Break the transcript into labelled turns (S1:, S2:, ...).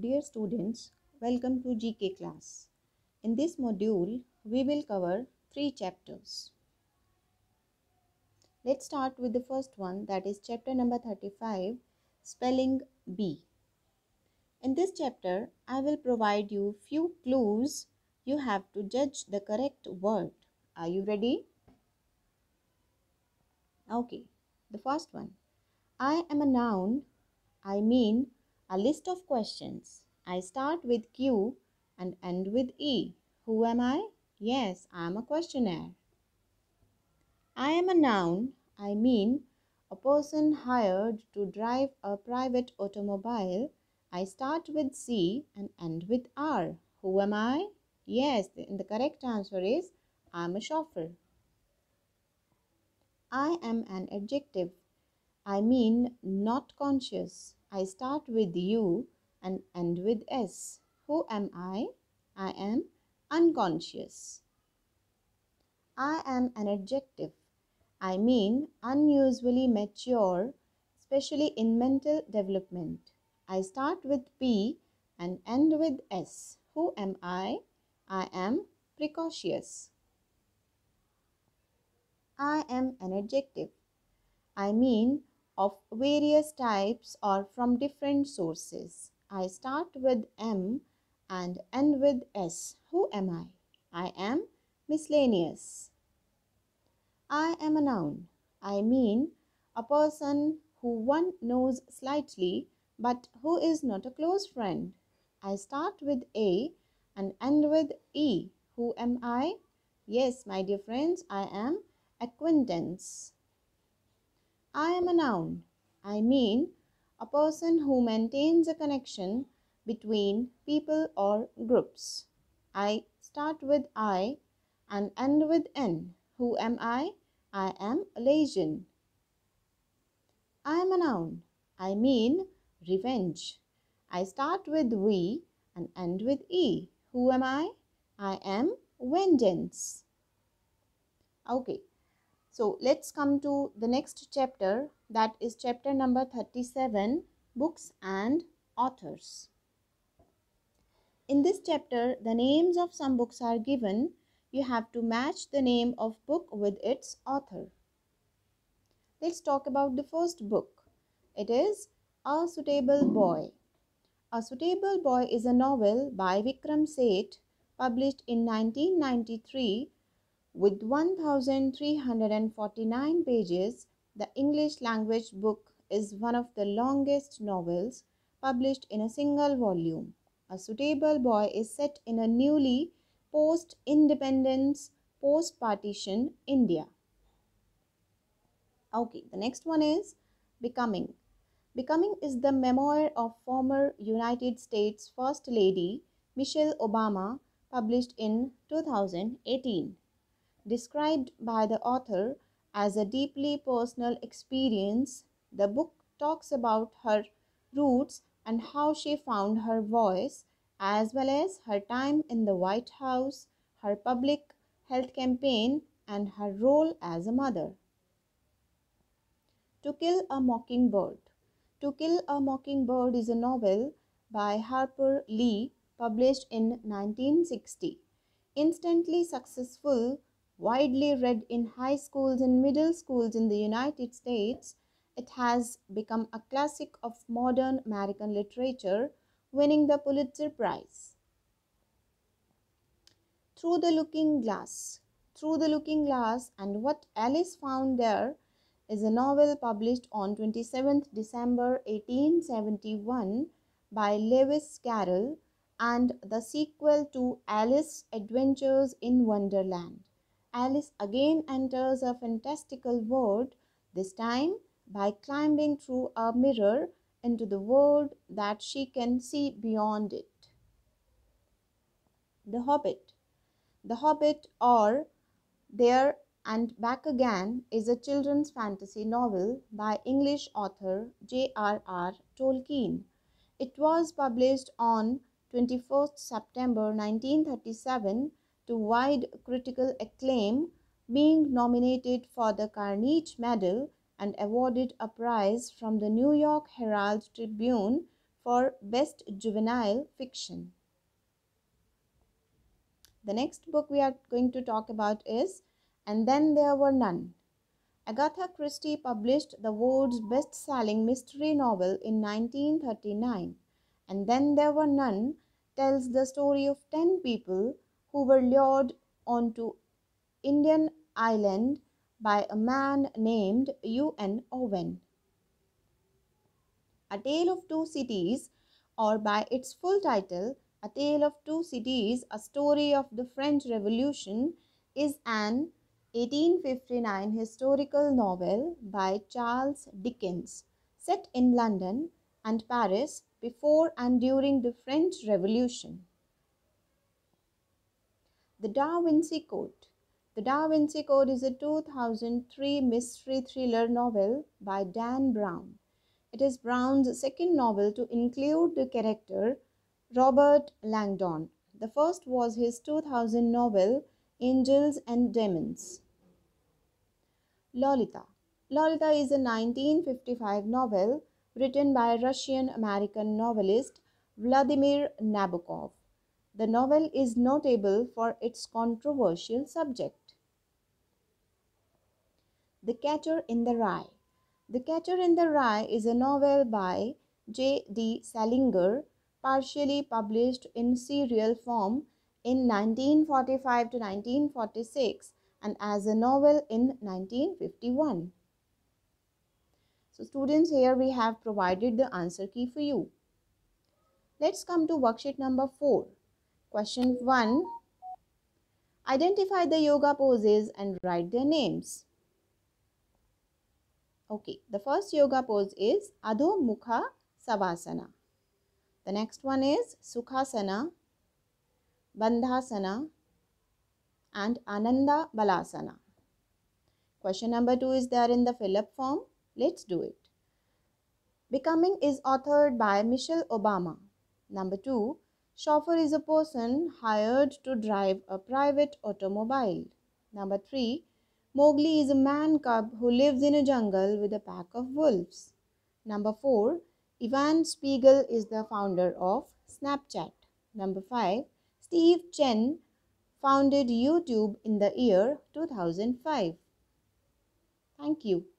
S1: Dear students, welcome to GK class. In this module, we will cover three chapters. Let's start with the first one that is chapter number 35, Spelling B. In this chapter, I will provide you few clues you have to judge the correct word. Are you ready? Okay, the first one. I am a noun. I mean a list of questions. I start with Q and end with E. Who am I? Yes, I am a questionnaire. I am a noun. I mean a person hired to drive a private automobile. I start with C and end with R. Who am I? Yes, the, the correct answer is I am a chauffeur. I am an adjective I mean not conscious. I start with you and end with S. Who am I? I am unconscious. I am an adjective. I mean unusually mature, especially in mental development. I start with P and end with S. Who am I? I am precocious. I am an adjective. I mean of various types or from different sources. I start with M and end with S. Who am I? I am miscellaneous. I am a noun. I mean a person who one knows slightly but who is not a close friend. I start with A and end with E. Who am I? Yes, my dear friends, I am acquaintance. I am a noun. I mean a person who maintains a connection between people or groups. I start with I and end with N. Who am I? I am a legion. I am a noun. I mean revenge. I start with we and end with e. Who am I? I am vengeance. Okay, so let's come to the next chapter that is chapter number 37 books and authors. In this chapter the names of some books are given. You have to match the name of book with its author. Let's talk about the first book. It is A Suitable Boy. A Suitable Boy is a novel by Vikram Seth published in 1993 with 1,349 pages, the English language book is one of the longest novels published in a single volume. A suitable boy is set in a newly post independence, post partition India. Okay, the next one is Becoming. Becoming is the memoir of former United States First Lady Michelle Obama, published in 2018. Described by the author as a deeply personal experience, the book talks about her roots and how she found her voice, as well as her time in the White House, her public health campaign, and her role as a mother. To Kill a Mockingbird To Kill a Mockingbird is a novel by Harper Lee published in 1960. Instantly successful, widely read in high schools and middle schools in the United States, it has become a classic of modern American literature, winning the Pulitzer Prize. Through the Looking Glass. Through the Looking Glass and What Alice Found There is a novel published on 27th December 1871 by Lewis Carroll and the sequel to Alice's Adventures in Wonderland. Alice again enters a fantastical world, this time by climbing through a mirror into the world that she can see beyond it. The Hobbit. The Hobbit, or There and Back Again, is a children's fantasy novel by English author J.R.R. Tolkien. It was published on 21st September 1937 to wide critical acclaim, being nominated for the Carnegie Medal and awarded a prize from the New York Herald Tribune for Best Juvenile Fiction. The next book we are going to talk about is And Then There Were None. Agatha Christie published the world's best selling mystery novel in 1939. And Then There Were None tells the story of 10 people who were lured onto Indian Island by a man named U.N. Owen. A Tale of Two Cities, or by its full title, A Tale of Two Cities, A Story of the French Revolution, is an 1859 historical novel by Charles Dickens, set in London and Paris before and during the French Revolution. The Da Vinci Code. The Da Vinci Code is a 2003 mystery thriller novel by Dan Brown. It is Brown's second novel to include the character Robert Langdon. The first was his 2000 novel Angels and Demons. Lolita. Lolita is a 1955 novel written by Russian American novelist Vladimir Nabokov. The novel is notable for its controversial subject. The Catcher in the Rye The Catcher in the Rye is a novel by J. D. Salinger, partially published in serial form in 1945 to 1946 and as a novel in 1951. So students here we have provided the answer key for you. Let's come to worksheet number 4. Question 1. Identify the yoga poses and write their names. Okay, the first yoga pose is Adho Mukha Savasana. The next one is Sukhasana, Bandhasana and Ananda Balasana. Question number 2 is there in the fill-up form. Let's do it. Becoming is authored by Michelle Obama. Number 2, Chauffeur is a person hired to drive a private automobile. Number 3. Mowgli is a man cub who lives in a jungle with a pack of wolves. Number 4. Ivan Spiegel is the founder of Snapchat. Number 5. Steve Chen founded YouTube in the year 2005. Thank you.